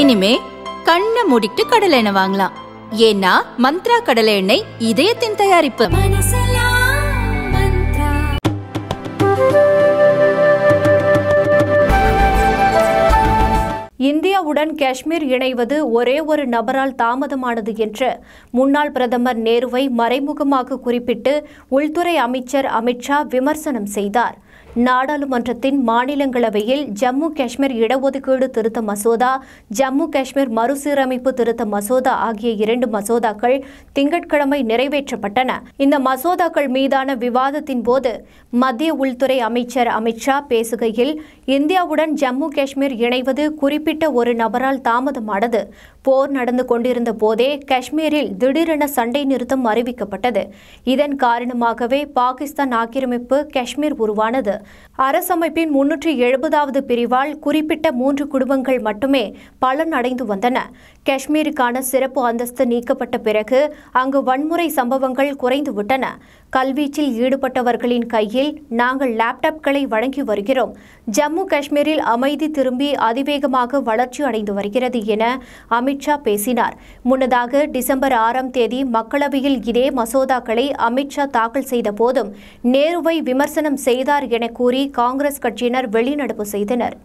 இனிமே கண்ணை மூடிட்டு கடலை எண்ணெய் வாங்கலாம் ஏன்னா மந்த்ரா கடலை எண்ணெய் இதயத்தின் தயாரிப்பு இந்தியாவுடன் காஷ்மீர் இணைவது ஒரே ஒரு நபரால் தாமதமானது என்று முன்னாள் பிரதமர் நேருவை மறைமுகமாக குறிப்பிட்டு உள்துறை அமைச்சர் அமித்ஷா விமர்சனம் செய்தார் நாடாளுமன்றத்தின் மாநிலங்களவையில் ஜம்மு காஷ்மீர் இடஒதுக்கீடு திருத்த மசோதா ஜம்மு காஷ்மீர் மறுசீரமைப்பு திருத்த மசோதா ஆகிய இரண்டு மசோதாக்கள் திங்கட்கிழமை நிறைவேற்றப்பட்டன இந்த மசோதாக்கள் மீதான விவாதத்தின் போது மத்திய உள்துறை அமைச்சர் அமித்ஷா பேசுகையில் இந்தியாவுடன் ஜம்மு காஷ்மீர் இணைவது குறிப்பிட்ட ஒரு நபரால் தாமதமானது போர் நடந்து கொண்டிருந்த போதே காஷ்மீரில் திடீரென சண்டை நிறுத்தம் அறிவிக்கப்பட்டது இதன் காரணமாகவே பாகிஸ்தான் ஆக்கிரமிப்பு காஷ்மீர் உருவானது அரசமைப்பின் முன்னூற்றி எழுபதாவது பிரிவால் குறிப்பிட்ட மூன்று குடும்பங்கள் மட்டுமே பலன் அடைந்து வந்தன காஷ்மீருக்கான சிறப்பு அந்தஸ்து நீக்கப்பட்ட பிறகு அங்கு வன்முறை சம்பவங்கள் குறைந்துவிட்டன கல்வீச்சில் ஈடுபட்டவர்களின் கையில் நாங்கள் லேப்டாப்களை வழங்கி வருகிறோம் ஜம்மு காஷ்மீரில் அமைதி திரும்பி அதிவேகமாக வளர்ச்சி அடைந்து வருகிறது என அமித்ஷா பேசினார் முன்னதாக டிசம்பர் ஆறாம் தேதி மக்களவையில் இதே மசோதாக்களை அமித்ஷா தாக்கல் செய்த போதும் நேருவை விமர்சனம் செய்தார் என கூறி காங்கிரஸ் கட்சியினர் வெளிநடப்பு செய்தனர்